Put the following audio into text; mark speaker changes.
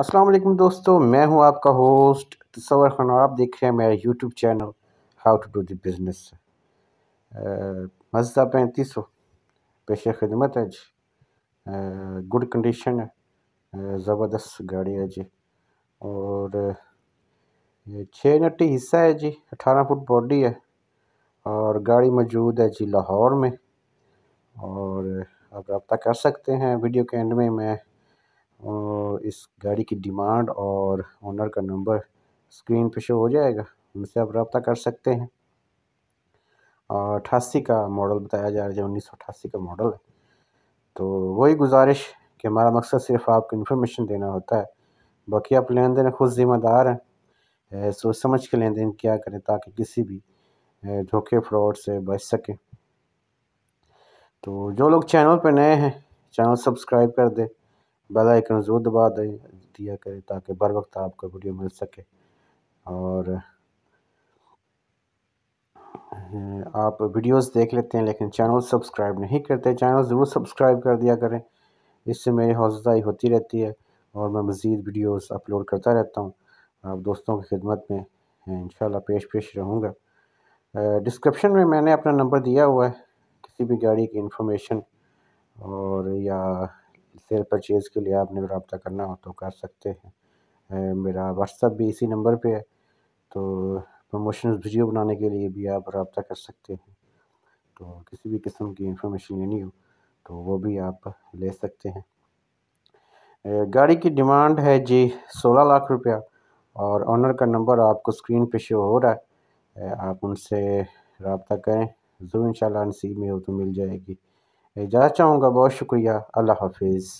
Speaker 1: अस्सलाम वालेकुम दोस्तों मैं हूं आपका होस्ट तस्वर खान और आप देख रहे हैं मेरा YouTube channel how to do the business मजदा पैंतीस सौ पेश खिदमत है जी गुड कंडीशन है ज़बरदस्त गाड़ी है जी और छः नट्टी हिस्सा है जी अठारह फुट बॉडी है और गाड़ी मौजूद है जी लाहौर में और आप रब्ता कर सकते हैं वीडियो के एंड में मैं इस गाड़ी की डिमांड और ओनर का नंबर स्क्रीन पे शो हो जाएगा उनसे आप रब्ता कर सकते हैं और अट्ठासी का मॉडल बताया जा रहा है उन्नीस सौ अट्ठासी का मॉडल है तो वही गुजारिश कि हमारा मकसद सिर्फ आपको इन्फॉर्मेशन देना होता है बाकी आप लेन देन खुद ज़िम्मेदार हैं सोच समझ के लेन देन क्या करें ताकि किसी भी धोखे फ्रॉड से बच सकें तो जो लोग चैनल पर नए हैं चैनल सब्सक्राइब कर दें बेल आइकन ज़रूर दबा दें दिया करें ताकि बर वक्त आपको वीडियो मिल सके और आप वीडियोस देख लेते हैं लेकिन चैनल सब्सक्राइब नहीं करते चैनल ज़रूर सब्सक्राइब कर दिया करें इससे मेरी हौसलाई होती रहती है और मैं मज़ीद वीडियोस अपलोड करता रहता हूँ आप दोस्तों की खिदमत में इन पेश पेश रहूँगा डिस्क्रिप्शन में मैंने अपना नंबर दिया हुआ है किसी भी गाड़ी की इंफॉर्मेशन और या शेयर परचेज़ के लिए आपने रबता करना हो तो कर सकते हैं मेरा व्हाट्सअप भी इसी नंबर पे है तो प्रमोशन वीडियो बनाने के लिए भी आप रबता कर सकते हैं तो किसी भी किस्म की इंफॉर्मेशन लेनी हो तो वो भी आप ले सकते हैं गाड़ी की डिमांड है जी सोलह लाख रुपया और ऑनर का नंबर आपको स्क्रीन पे शो हो रहा है आप उनसे रबता करें ज़रूर इन नसीब में हो तो मिल जाएगी इजाज़त चाहूँगा बहुत शुक्रिया अल्लाह हाफिज़